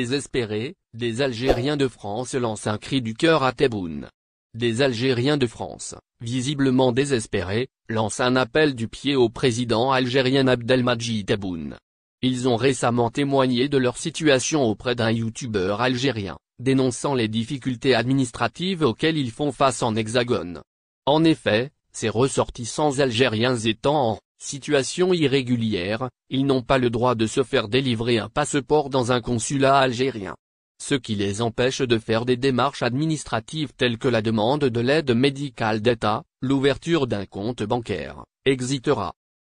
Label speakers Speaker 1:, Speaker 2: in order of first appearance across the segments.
Speaker 1: Désespérés, des Algériens de France lancent un cri du cœur à Tebboune. Des Algériens de France, visiblement désespérés, lancent un appel du pied au président algérien Abdelmadjid Tebboune. Ils ont récemment témoigné de leur situation auprès d'un youtubeur algérien, dénonçant les difficultés administratives auxquelles ils font face en Hexagone. En effet, ces ressortissants algériens étant en Situation irrégulière, ils n'ont pas le droit de se faire délivrer un passeport dans un consulat algérien. Ce qui les empêche de faire des démarches administratives telles que la demande de l'aide médicale d'État, l'ouverture d'un compte bancaire, etc.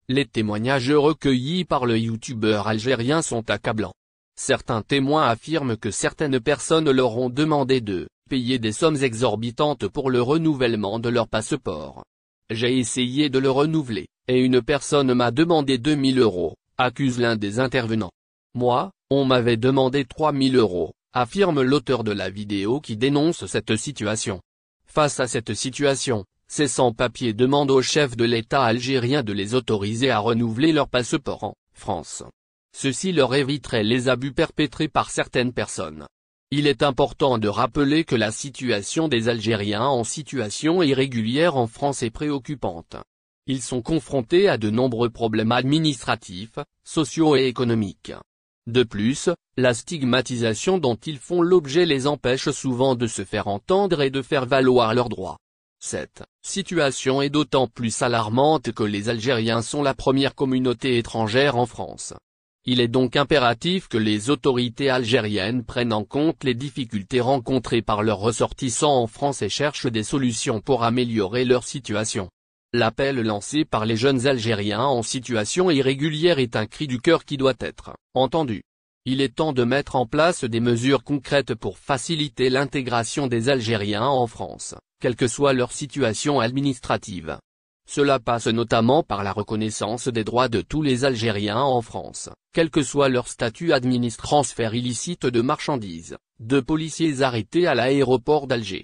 Speaker 1: Les témoignages recueillis par le youtubeur algérien sont accablants. Certains témoins affirment que certaines personnes leur ont demandé de payer des sommes exorbitantes pour le renouvellement de leur passeport. J'ai essayé de le renouveler, et une personne m'a demandé 2000 euros, accuse l'un des intervenants. Moi, on m'avait demandé 3000 euros, affirme l'auteur de la vidéo qui dénonce cette situation. Face à cette situation, ces sans-papiers demandent au chef de l'État algérien de les autoriser à renouveler leur passeport en France. Ceci leur éviterait les abus perpétrés par certaines personnes. Il est important de rappeler que la situation des Algériens en situation irrégulière en France est préoccupante ils sont confrontés à de nombreux problèmes administratifs, sociaux et économiques. De plus, la stigmatisation dont ils font l'objet les empêche souvent de se faire entendre et de faire valoir leurs droits. Cette situation est d'autant plus alarmante que les Algériens sont la première communauté étrangère en France. Il est donc impératif que les autorités algériennes prennent en compte les difficultés rencontrées par leurs ressortissants en France et cherchent des solutions pour améliorer leur situation. L'appel lancé par les jeunes Algériens en situation irrégulière est un cri du cœur qui doit être entendu. Il est temps de mettre en place des mesures concrètes pour faciliter l'intégration des Algériens en France, quelle que soit leur situation administrative. Cela passe notamment par la reconnaissance des droits de tous les Algériens en France, quel que soit leur statut administratif. transfert illicite de marchandises, de policiers arrêtés à l'aéroport d'Alger,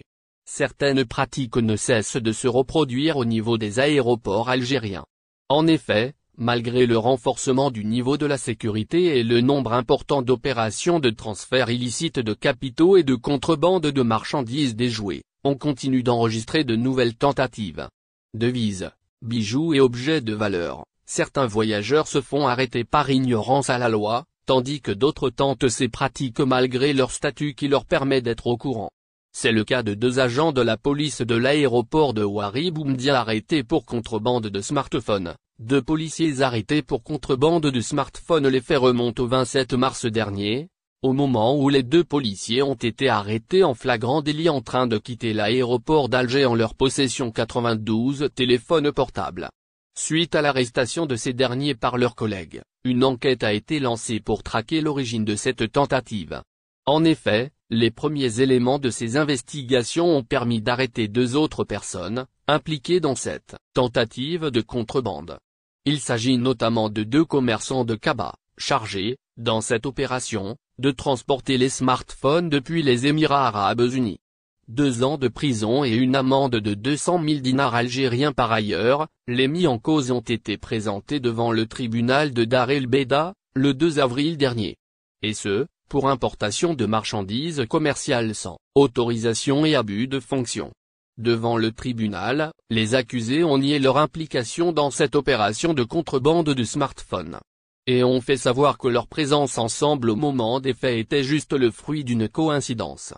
Speaker 1: certaines pratiques ne cessent de se reproduire au niveau des aéroports algériens. En effet, malgré le renforcement du niveau de la sécurité et le nombre important d'opérations de transfert illicite de capitaux et de contrebande de marchandises déjouées, on continue d'enregistrer de nouvelles tentatives. Devises, bijoux et objets de valeur, certains voyageurs se font arrêter par ignorance à la loi, tandis que d'autres tentent ces pratiques malgré leur statut qui leur permet d'être au courant. C'est le cas de deux agents de la police de l'aéroport de wari arrêtés pour contrebande de smartphones. Deux policiers arrêtés pour contrebande de smartphones les faits remontent au 27 mars dernier, au moment où les deux policiers ont été arrêtés en flagrant délit en train de quitter l'aéroport d'Alger en leur possession 92 téléphones portables. Suite à l'arrestation de ces derniers par leurs collègues, une enquête a été lancée pour traquer l'origine de cette tentative. En effet, les premiers éléments de ces investigations ont permis d'arrêter deux autres personnes, impliquées dans cette tentative de contrebande. Il s'agit notamment de deux commerçants de Kaba, chargés, dans cette opération, de transporter les smartphones depuis les Émirats Arabes Unis. Deux ans de prison et une amende de 200 000 dinars algériens par ailleurs, les mis en cause ont été présentés devant le tribunal de Dar el Beda, le 2 avril dernier. Et ce, pour importation de marchandises commerciales sans autorisation et abus de fonction. Devant le tribunal, les accusés ont nié leur implication dans cette opération de contrebande de smartphones. Et ont fait savoir que leur présence ensemble au moment des faits était juste le fruit d'une coïncidence.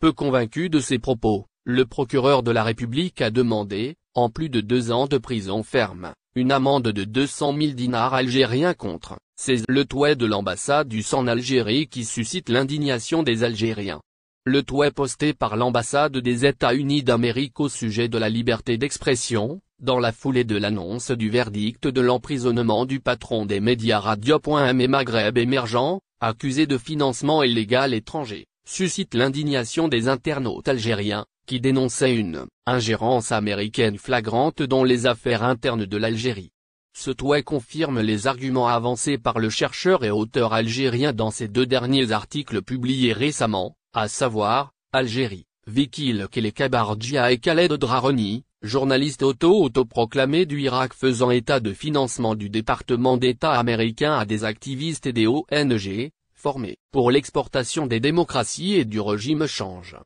Speaker 1: Peu convaincu de ces propos, le procureur de la République a demandé, en plus de deux ans de prison ferme, une amende de 200 000 dinars algériens contre, c'est le toit de l'ambassade du en Algérie qui suscite l'indignation des Algériens. Le toit posté par l'ambassade des États-Unis d'Amérique au sujet de la liberté d'expression, dans la foulée de l'annonce du verdict de l'emprisonnement du patron des médias Radio.m et Maghreb émergent, accusé de financement illégal étranger, suscite l'indignation des internautes algériens, qui dénonçait une ingérence américaine flagrante dans les affaires internes de l'Algérie. Ce toit confirme les arguments avancés par le chercheur et auteur algérien dans ses deux derniers articles publiés récemment, à savoir, Algérie, Vikil Kelekabardjia et Khaled Draroni, journaliste auto-autoproclamé du Irak faisant état de financement du département d'État américain à des activistes et des ONG, formés pour l'exportation des démocraties et du régime change.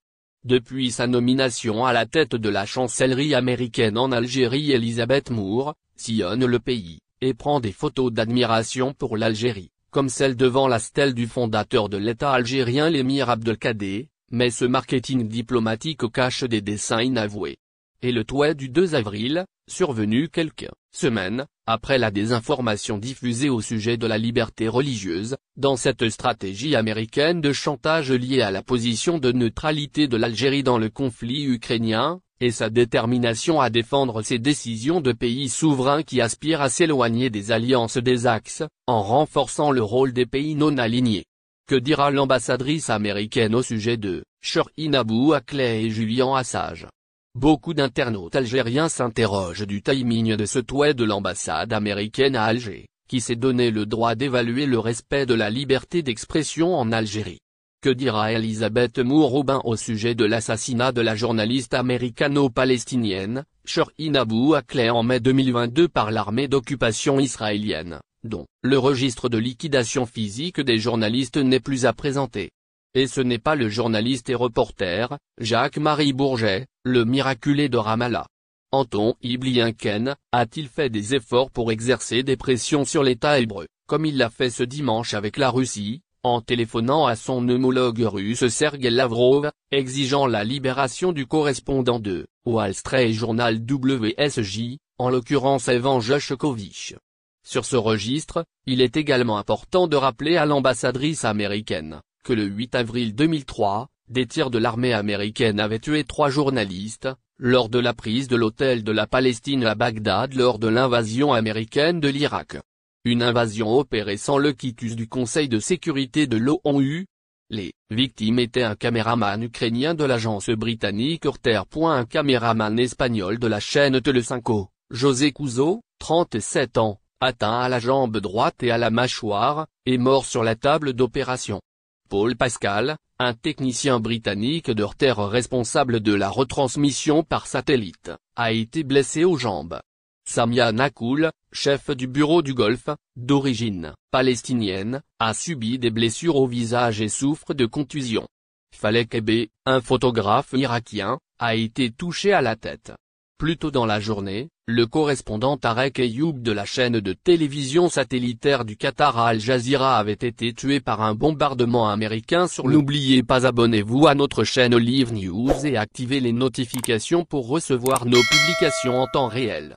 Speaker 1: Depuis sa nomination à la tête de la chancellerie américaine en Algérie Elisabeth Moore, sillonne le pays, et prend des photos d'admiration pour l'Algérie, comme celle devant la stèle du fondateur de l'État algérien l'émir Abdelkader, mais ce marketing diplomatique cache des dessins inavoués. Et le toit du 2 avril, survenu quelques semaines après la désinformation diffusée au sujet de la liberté religieuse, dans cette stratégie américaine de chantage liée à la position de neutralité de l'Algérie dans le conflit ukrainien, et sa détermination à défendre ses décisions de pays souverains qui aspirent à s'éloigner des alliances des axes, en renforçant le rôle des pays non alignés. Que dira l'ambassadrice américaine au sujet de Shirin Abu Akleh et Julian Assange Beaucoup d'internautes algériens s'interrogent du timing de ce toit de l'ambassade américaine à Alger, qui s'est donné le droit d'évaluer le respect de la liberté d'expression en Algérie. Que dira Elisabeth moore au sujet de l'assassinat de la journaliste américano-palestinienne, Shirin Abou Akleh en mai 2022 par l'armée d'occupation israélienne, dont le registre de liquidation physique des journalistes n'est plus à présenter et ce n'est pas le journaliste et reporter, Jacques-Marie Bourget, le miraculé de Ramallah. Anton Iblienken, a-t-il fait des efforts pour exercer des pressions sur l'État hébreu, comme il l'a fait ce dimanche avec la Russie, en téléphonant à son homologue russe Sergei Lavrov, exigeant la libération du correspondant de Wall Street Journal WSJ, en l'occurrence Evan Joshkovich. Sur ce registre, il est également important de rappeler à l'ambassadrice américaine, que le 8 avril 2003, des tirs de l'armée américaine avaient tué trois journalistes, lors de la prise de l'hôtel de la Palestine à Bagdad lors de l'invasion américaine de l'Irak. Une invasion opérée sans le quitus du Conseil de sécurité de l'ONU. Les victimes étaient un caméraman ukrainien de l'agence britannique Orter. Un caméraman espagnol de la chaîne Telecinco, José Couzo, 37 ans, atteint à la jambe droite et à la mâchoire, est mort sur la table d'opération. Paul Pascal, un technicien britannique de terre responsable de la retransmission par satellite, a été blessé aux jambes. Samia Nakoul, chef du bureau du Golfe, d'origine palestinienne, a subi des blessures au visage et souffre de contusions. Falek Ebe, un photographe irakien, a été touché à la tête. Plus tôt dans la journée, le correspondant Tarek Ayoub de la chaîne de télévision satellitaire du Qatar Al Jazeera avait été tué par un bombardement américain sur N'oubliez pas abonnez-vous à notre chaîne Live News et activez les notifications pour recevoir nos publications en temps réel.